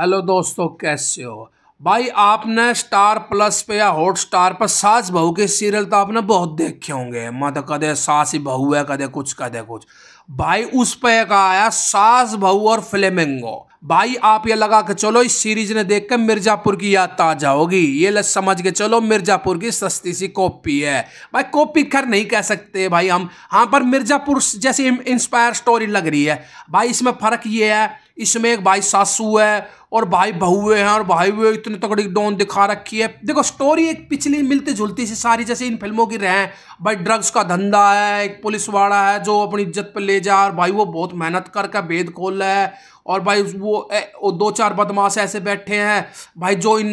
hello दोस्तों कैसे हो भाई आपने स्टार प्लस पे या हॉट स्टार पर सास बहू के सीरियल तो आपने बहुत देखे होंगे मत कदे सास ही बहू है कदे कुछ कदे कुछ भाई उस पे का आया सास बहु और फ्लेमेंगो भाई आप ये लगा के चलो इस सीरीज ने देख के मिर्जापुर की याद ताजा होगी ये लग समझ के चलो मिर्जापुर की सस्ती सी कॉपी है भाई कॉपी खैर नहीं कह सकते भाई हम हाँ पर मिर्जापुर जैसी इंस्पायर स्टोरी लग रही है भाई इसमें फ़र्क ये है इसमें एक भाई सासू है और भाई बहुए हैं हाँ, और भाई हुए इतने तकड़ी डोन दिखा रखी है देखो स्टोरी एक पिछली मिलती जुलती सी सारी जैसे इन फिल्मों की रहें भाई ड्रग्स का धंधा है एक पुलिस वाला है जो अपनी इज्जत पर ले भेजा और भाई वो बहुत मेहनत करके भेद खोल रहा है और भाई वो ए, दो चार बदमाश ऐसे बैठे हैं भाई जो इन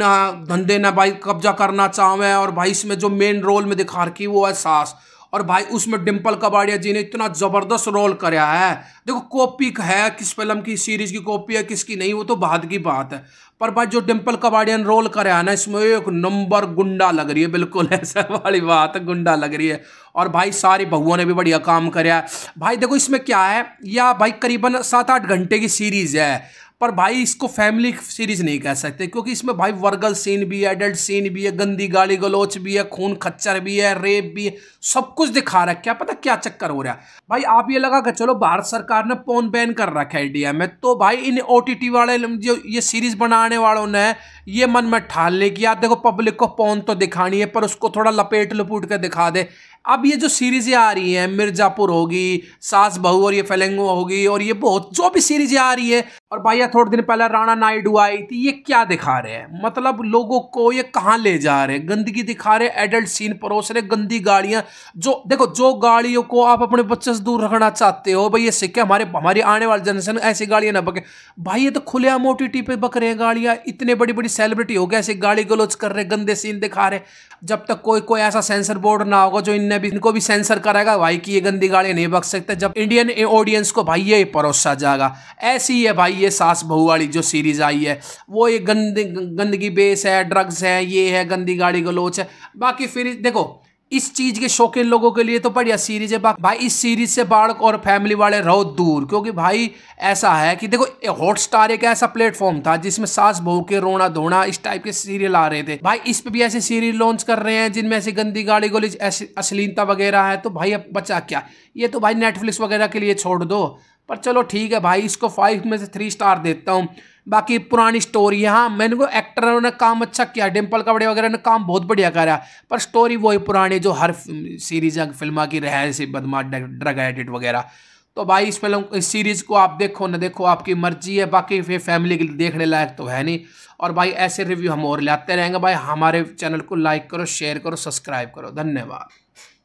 धंधे ने भाई कब्जा करना चाहें और भाई इसमें जो मेन रोल में दिखा रखी वो है सास और भाई उसमें डिम्पल कबाड़िया जी ने इतना ज़बरदस्त रोल कराया है देखो कॉपी है किस फिल्म की सीरीज की कॉपी है किसकी नहीं वो तो बाद की बात है पर भाई जो डिम्पल कबाड़िया ने रोल कराया ना इसमें एक नंबर गुंडा लग रही है बिल्कुल ऐसा वाली बात गुंडा लग रही है और भाई सारी बहुओं ने भी बढ़िया काम कराया भाई देखो इसमें क्या है या भाई करीबन सात आठ घंटे की सीरीज़ है पर भाई इसको फैमिली सीरीज नहीं कह सकते क्योंकि इसमें भाई वर्गल सीन भी है एडल्ट सीन भी है गंदी गाली गलोच भी है खून खच्चर भी है रेप भी है सब कुछ दिखा रहा है क्या पता क्या चक्कर हो रहा है भाई आप ये लगा कि चलो भारत सरकार ने पोन बैन कर रखा है इंडिया में तो भाई इन ओ वाले जो ये सीरीज बनाने वालों ने ये मन में ठाल ले कि देखो पब्लिक को पोन तो दिखानी है पर उसको थोड़ा लपेट लपूट कर दिखा दे अब ये जो सीरीज़ें आ रही हैं मिर्ज़ापुर होगी सास बहू और ये फलेंगो होगी और ये बहुत जो भी सीरीज़ें आ रही है और भैया थोड़े दिन पहले राणा नायडू आई थी ये क्या दिखा रहे हैं मतलब लोगों को ये कहाँ ले जा रहे हैं गंदगी दिखा रहे हैं एडल्ट सीन परोस रहे गंदी गाड़ियाँ जो देखो जो गाड़ियों को आप अपने बच्चे से दूर रखना चाहते हो भाई ये सिक्के हमारे हमारी आने वाली जनरेशन ऐसी गाड़ियाँ ना बके भाई ये तो आम ओ टी पे बक रहे हैं गाड़ियाँ इतने बड़ी बड़ी सेलिब्रिटी हो गए ऐसी गाड़ी गलोच कर रहे गंदे सीन दिखा रहे जब तक कोई कोई ऐसा सेंसर बोर्ड ना होगा जो इन ने भी इनको भी सेंसर कराएगा भाई की ये गंदी गाड़ी नहीं बख सकते जब इंडियन ऑडियंस को भाई ये परोसा जाएगा ऐसी है भाई ये सास बहू वाली जो सीरीज आई है वो ये गंद गंदगी बेस है ड्रग्स है ये है गंदी गाड़ी गलोच है बाकी फिर देखो इस चीज के शौकीन लोगों के लिए तो बढ़िया सीरीज है भाई इस सीरीज से बाढ़ और फैमिली वाले रहो दूर क्योंकि भाई ऐसा है कि देखो हॉटस्टार एक ऐसा प्लेटफॉर्म था जिसमें सास बहू के रोना धोना इस टाइप के सीरियल आ रहे थे भाई इस पे भी ऐसे सीरियल लॉन्च कर रहे हैं जिनमें ऐसी गंदी गाड़ी गोली अश्लीलता वगैरह है तो भाई अब बचा क्या ये तो भाई नेटफ्लिक्स वगैरह के लिए छोड़ दो पर चलो ठीक है भाई इसको फाइव में से थ्री स्टार देता हूँ बाकी पुरानी स्टोरी है हाँ मैंने को एक्टरों ने काम अच्छा किया डिम्पल कपड़े वगैरह ने काम बहुत बढ़िया करा पर स्टोरी वही पुरानी जो हर सीरीज फिल्मा की रह से बदमाश ड्रग एडिट वगैरह तो भाई इस फिल्म इस सीरीज़ को आप देखो ना देखो आपकी मर्जी है बाकी फिर फैमिली के लिए देखने लायक तो है नहीं और भाई ऐसे रिव्यू हम और लाते रहेंगे भाई हमारे चैनल को लाइक करो शेयर करो सब्सक्राइब करो धन्यवाद